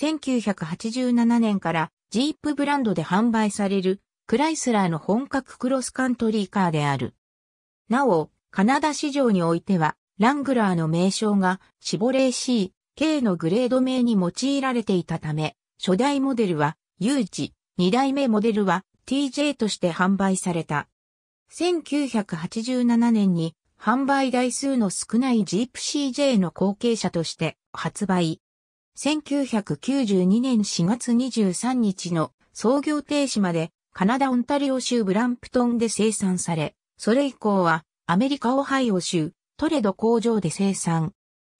1987年からジープブランドで販売されるクライスラーの本格クロスカントリーカーである。なお、カナダ市場においては、ラングラーの名称がシボレー C、K のグレード名に用いられていたため、初代モデルは U 字、2代目モデルは TJ として販売された。1987年に販売台数の少ないジープ CJ の後継者として発売。1992年4月23日の創業停止までカナダ・オンタリオ州ブランプトンで生産され、それ以降はアメリカ・オハイオ州トレド工場で生産。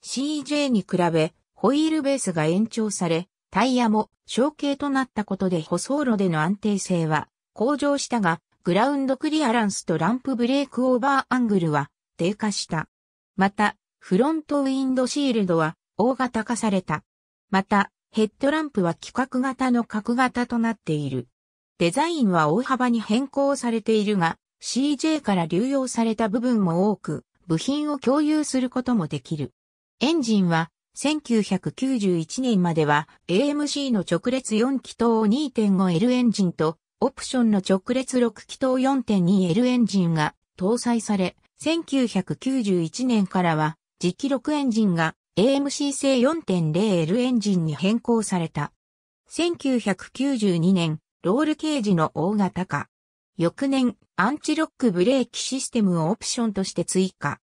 CJ に比べホイールベースが延長され、タイヤも小径となったことで舗装路での安定性は向上したが、グラウンドクリアランスとランプブレークオーバーアングルは低下した。また、フロントウィンドシールドは大型化された。また、ヘッドランプは規格型の角型となっている。デザインは大幅に変更されているが、CJ から流用された部分も多く、部品を共有することもできる。エンジンは、1991年までは AMC の直列4気筒 2.5L エンジンと、オプションの直列6気筒 4.2L エンジンが搭載され、1991年からは、磁気6エンジンが AMC 製 4.0L エンジンに変更された。1992年、ロールケージの大型化。翌年、アンチロックブレーキシステムをオプションとして追加。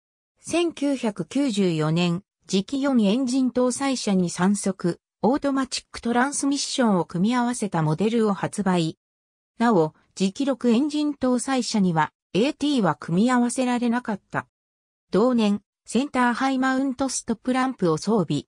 1994年、次期4エンジン搭載車に3速、オートマチックトランスミッションを組み合わせたモデルを発売。なお、次期6エンジン搭載車には AT は組み合わせられなかった。同年、センターハイマウントストップランプを装備。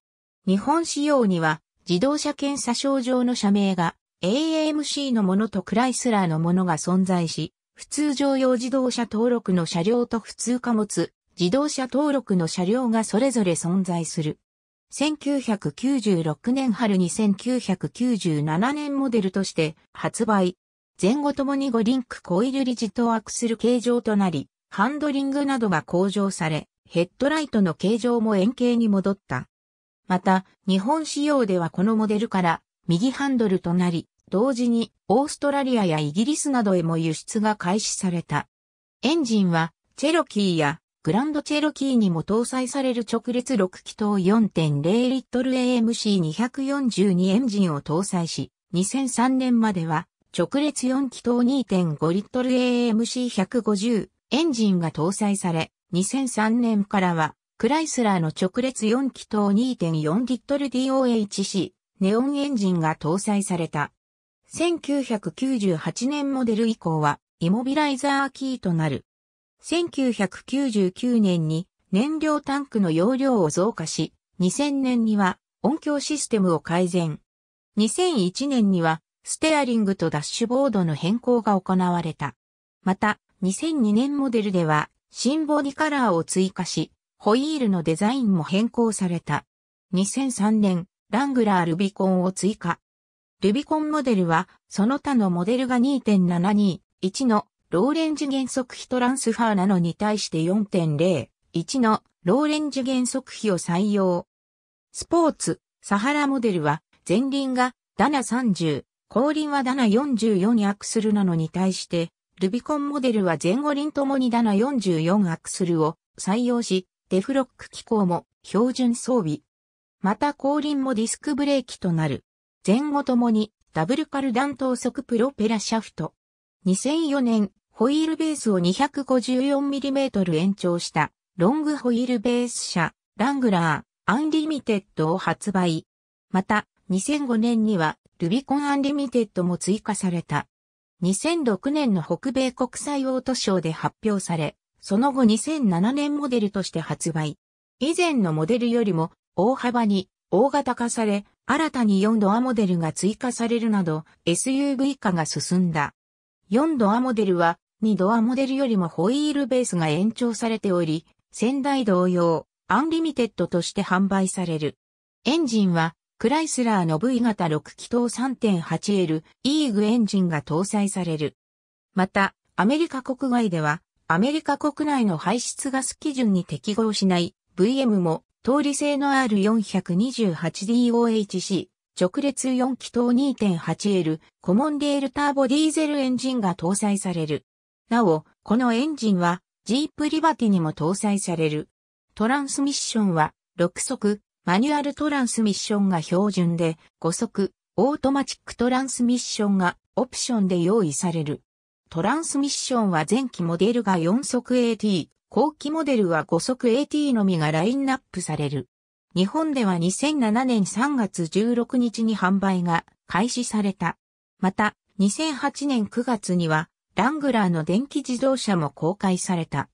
日本仕様には自動車検査症状の社名が a m c のものとクライスラーのものが存在し、普通乗用自動車登録の車両と普通貨物、自動車登録の車両がそれぞれ存在する。1996年春に1997年モデルとして発売。前後ともに5リンクコイルリジトアクする形状となり、ハンドリングなどが向上され、ヘッドライトの形状も円形に戻った。また、日本仕様ではこのモデルから右ハンドルとなり、同時にオーストラリアやイギリスなどへも輸出が開始された。エンジンはチェロキーやグランドチェロキーにも搭載される直列6気筒4.0リットル AMC242 エンジンを搭載し、2003年までは直列4気筒2.5リットル AMC150 エンジンが搭載され、2003年からは、クライスラーの直列4気筒2.4リットル DOHC ネオンエンジンが搭載された。1998年モデル以降は、イモビライザーキーとなる。1999年に燃料タンクの容量を増加し、2000年には音響システムを改善。2001年にはステアリングとダッシュボードの変更が行われた。また、2002年モデルでは新ボディカラーを追加し、ホイールのデザインも変更された。2003年、ラングラールビコンを追加。ルビコンモデルは、その他のモデルが2.721のローレンジ原則比トランスファーなのに対して4.01のローレンジ原則比を採用。スポーツ、サハラモデルは、前輪がダナ30、後輪はダナ44にアクスルなのに対して、ルビコンモデルは前後輪ともに744アクスルを採用し、デフロック機構も標準装備。また後輪もディスクブレーキとなる。前後ともにダブルカルダン等速プロペラシャフト。2004年、ホイールベースを 254mm 延長したロングホイールベース車、ラングラー、アンリミテッドを発売。また、2005年にはルビコンアンリミテッドも追加された。2006年の北米国際オートショーで発表され、その後2007年モデルとして発売。以前のモデルよりも大幅に大型化され、新たに4ドアモデルが追加されるなど SUV 化が進んだ。4ドアモデルは2ドアモデルよりもホイールベースが延長されており、先代同様、アンリミテッドとして販売される。エンジンはクライスラーの V 型6気筒 3.8L イーグエンジンが搭載される。また、アメリカ国外では、アメリカ国内の排出ガス基準に適合しない VM も、通り性の R428DOHC、直列4気筒 2.8L、コモンデールターボディーゼルエンジンが搭載される。なお、このエンジンは、ジープリバティにも搭載される。トランスミッションは、6速、マニュアルトランスミッションが標準で、5速、オートマチックトランスミッションがオプションで用意される。トランスミッションは前期モデルが4速 AT、後期モデルは5速 AT のみがラインナップされる。日本では2007年3月16日に販売が開始された。また、2008年9月には、ラングラーの電気自動車も公開された。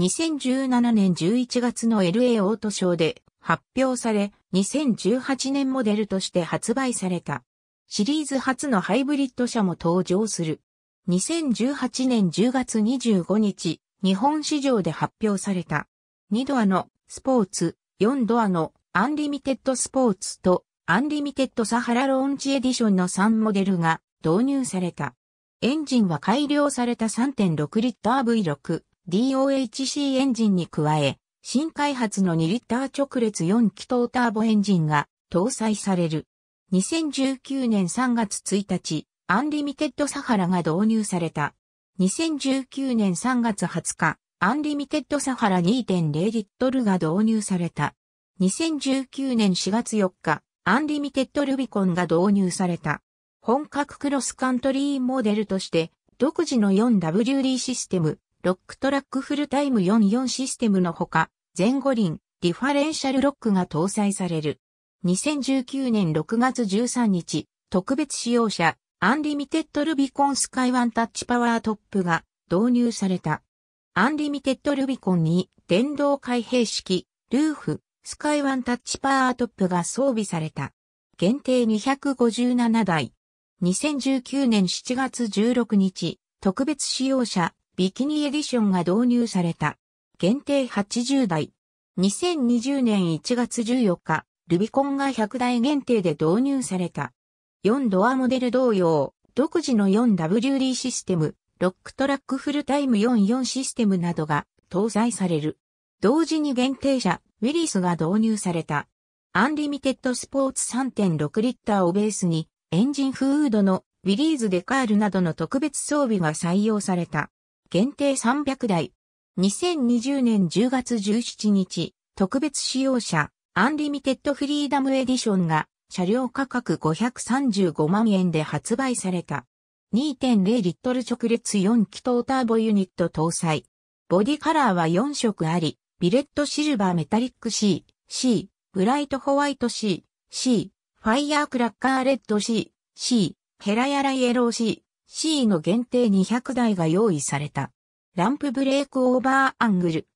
2017年11月の LA オートショーで、発表され、2018年モデルとして発売された。シリーズ初のハイブリッド車も登場する。2018年10月25日、日本市場で発表された。2ドアのスポーツ、4ドアのアンリミテッドスポーツとアンリミテッドサハラローンチエディションの3モデルが導入された。エンジンは改良された3.6リッター V6DOHC エンジンに加え、新開発の2リッター直列4気筒ターボエンジンが搭載される。2019年3月1日、アンリミテッドサハラが導入された。2019年3月20日、アンリミテッドサハラ2.0リットルが導入された。2019年4月4日、アンリミテッドルビコンが導入された。本格クロスカントリーモデルとして、独自の 4WD システム、ロックトラックフルタイム44システムのほか、前後輪、リファレンシャルロックが搭載される。2019年6月13日、特別使用車、アンリミテッドルビコンスカイワンタッチパワートップが導入された。アンリミテッドルビコンに電動開閉式、ルーフ、スカイワンタッチパワートップが装備された。限定257台。2019年7月16日、特別使用車、ビキニエディションが導入された。限定80台。2020年1月14日、ルビコンが100台限定で導入された。4ドアモデル同様、独自の 4WD システム、ロックトラックフルタイム44システムなどが搭載される。同時に限定車、ウィリスが導入された。アンリミテッドスポーツ3.6リッターをベースに、エンジンフードのウィリーズデカールなどの特別装備が採用された。限定300台、2020年10月17日、特別使用車、アンリミテッドフリーダムエディションが、車両価格535万円で発売された。2.0リットル直列4気筒ターボユニット搭載。ボディカラーは4色あり、ビレットシルバーメタリック C、C、ブライトホワイト C、C、ファイヤークラッカーレッド C、C、ヘラヤライエロー C、C の限定200台が用意された。ランプブレイクオーバーアングル。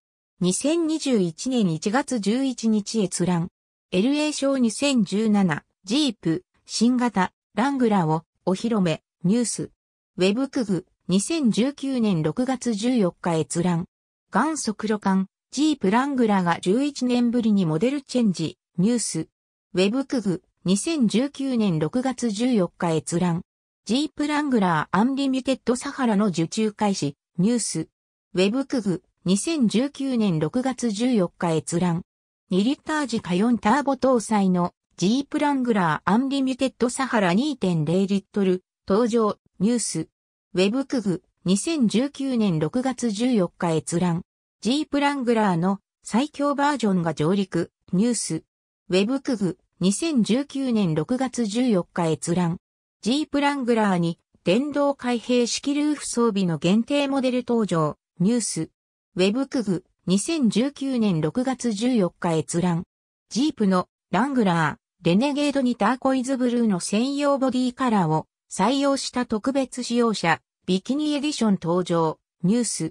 2021年1月11日閲覧。LA 賞2017、ジープ、新型、ラングラを、お披露目、ニュース。ウェブクグ、2019年6月14日閲覧。元速路艦、ジープラングラが11年ぶりにモデルチェンジ、ニュース。ウェブクグ、2019年6月14日閲覧。ジープラングラーアンリミテッドサハラの受注開始。ニュース。ウェブクグ、2019年6月14日閲覧。2リッター時火4ターボ搭載の G プラングラーアンリミテッドサハラ2.0リットル、登場、ニュース。ウェブクグ、2019年6月14日閲覧。G プラングラーの最強バージョンが上陸、ニュース。ウェブクグ、2019年6月14日閲覧。G プラングラーに電動開閉式ルーフ装備の限定モデル登場、ニュース。ウェブクグ、2019年6月14日閲覧。ジープのラングラー、レネゲードにターコイズブルーの専用ボディカラーを採用した特別使用者、ビキニエディション登場、ニュース。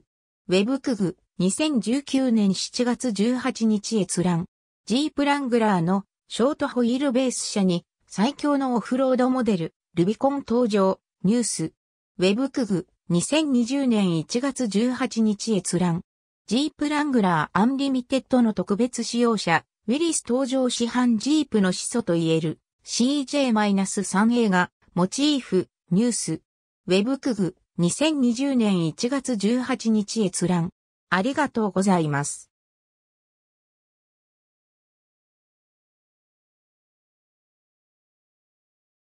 ウェブクグ、2019年7月18日閲覧。ジープラングラーのショートホイールベース車に最強のオフロードモデル、ルビコン登場、ニュース。ウェブクグ、2020年1月18日閲覧。ジープラングラーアンリミテッドの特別使用者、ウィリス登場市販ジープの始祖と言える CJ-3A がモチーフ、ニュース。ウェブクグ、2020年1月18日閲覧。ありがとうございます。